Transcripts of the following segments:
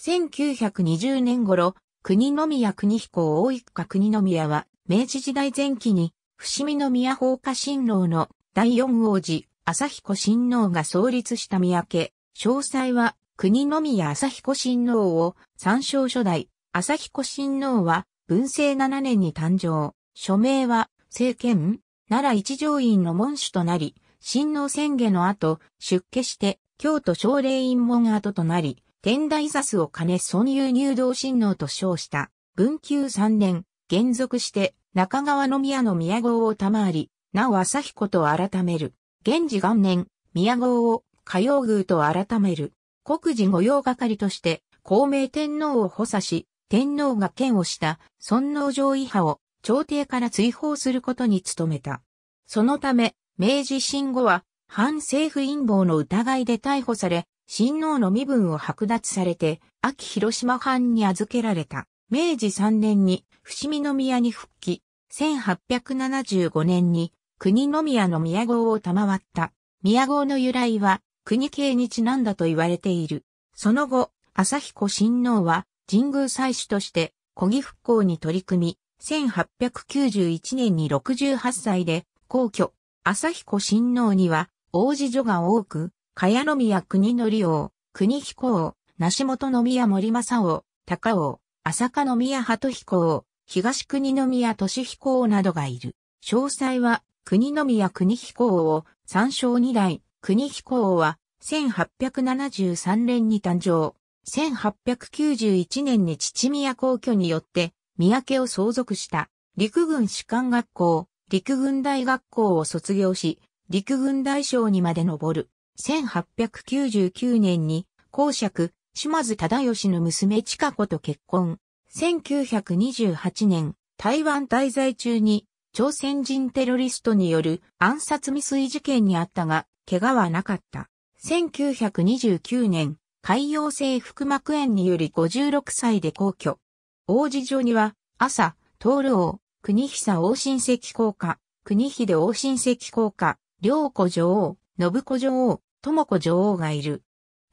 1920年頃、国宮国彦大一家国宮は、明治時代前期に、伏見宮放火新郎の第四王子、朝彦新郎が創立した宮家。詳細は、国宮朝彦新郎を、参照初代、朝彦新郎は、文政7年に誕生。署名は、政権、奈良一条院の門主となり、新郎宣言の後、出家して、京都奨励院門跡となり、天台座スをね孫遊入道親王と称した、文久三年、現続して中川宮の宮号を賜り、なお朝彦と改める。現時元年、宮号を火曜宮と改める。国事御用係として、孔明天皇を補佐し、天皇が剣をした尊皇上位派を朝廷から追放することに努めた。そのため、明治新後は、反政府陰謀の疑いで逮捕され、親王の身分を剥奪されて、秋広島藩に預けられた。明治3年に伏見宮に復帰、1875年に国宮の宮号を賜った。宮号の由来は国系にちなんだと言われている。その後、朝彦親王は神宮祭主として古木復興に取り組み、1891年に68歳で皇居、朝彦親王には王子女が多く、茅宮国則王、国彦王、梨本宮森正王、高王、浅香宮鳩彦王、東国宮俊彦王などがいる。詳細は、国宮国彦王を、参照二代、国彦王は、1873年に誕生。1891年に父宮皇居によって、宮家を相続した、陸軍士官学校、陸軍大学校を卒業し、陸軍大将にまで上る。1899年に、公爵、島津忠義の娘千佳子と結婚。1928年、台湾滞在中に、朝鮮人テロリストによる暗殺未遂事件にあったが、怪我はなかった。1929年、海洋性腹膜炎により56歳で皇居。王子女には、朝、徹王、国久王親戚公家、国秀王親戚公家、良子女王、信子女王、智子女王がいる。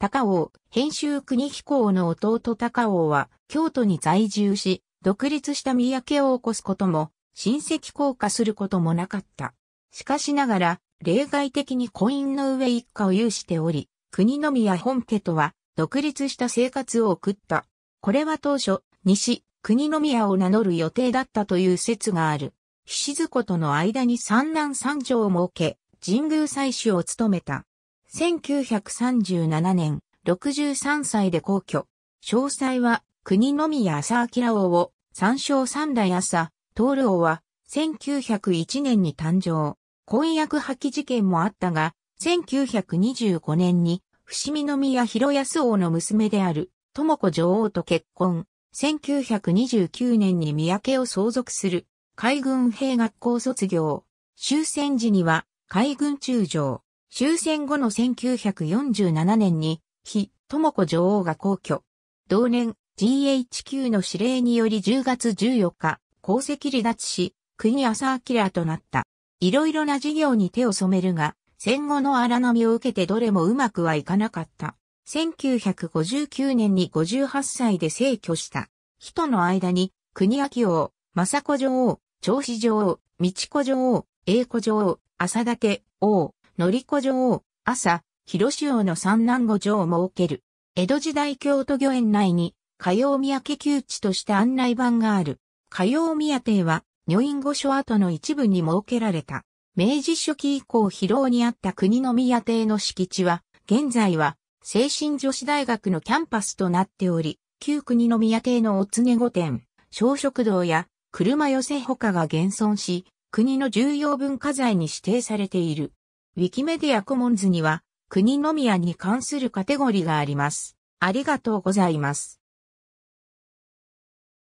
高王、編集国彦行の弟高王は、京都に在住し、独立した三宅を起こすことも、親戚降下することもなかった。しかしながら、例外的に婚姻の上一家を有しており、国の宮本家とは、独立した生活を送った。これは当初、西、国の宮を名乗る予定だったという説がある。菱子との間に三男三女を設け、神宮祭祀を務めた。1937年、63歳で皇居。詳細は、国の宮朝明王を、三照三代朝、徹王は、1901年に誕生。婚約破棄事件もあったが、1925年に、伏見宮広安王の娘である、智子女王と結婚。1929年に三宅を相続する、海軍兵学校卒業。終戦時には、海軍中将。終戦後の1947年に、非、智子女王が皇居。同年、GHQ の指令により10月14日、功績離脱し、国朝明となった。いろいろな事業に手を染めるが、戦後の荒波を受けてどれもうまくはいかなかった。1959年に58歳で逝去した。人の間に、国明王、政子女王、長子女王、道子女王、英子女王、浅舘王、乗子女王、朝、広志王の三男五女を設ける。江戸時代京都御苑内に、火曜宮家旧地として案内板がある。火曜宮邸は、女院御所跡の一部に設けられた。明治初期以降疲労にあった国の宮邸の敷地は、現在は、精神女子大学のキャンパスとなっており、旧国の宮邸のおつね御殿、小食堂や車寄せ他が現存し、国の重要文化財に指定されている。ウィキメディアコモンズには、国のみやに関するカテゴリがあります。ありがとうございます。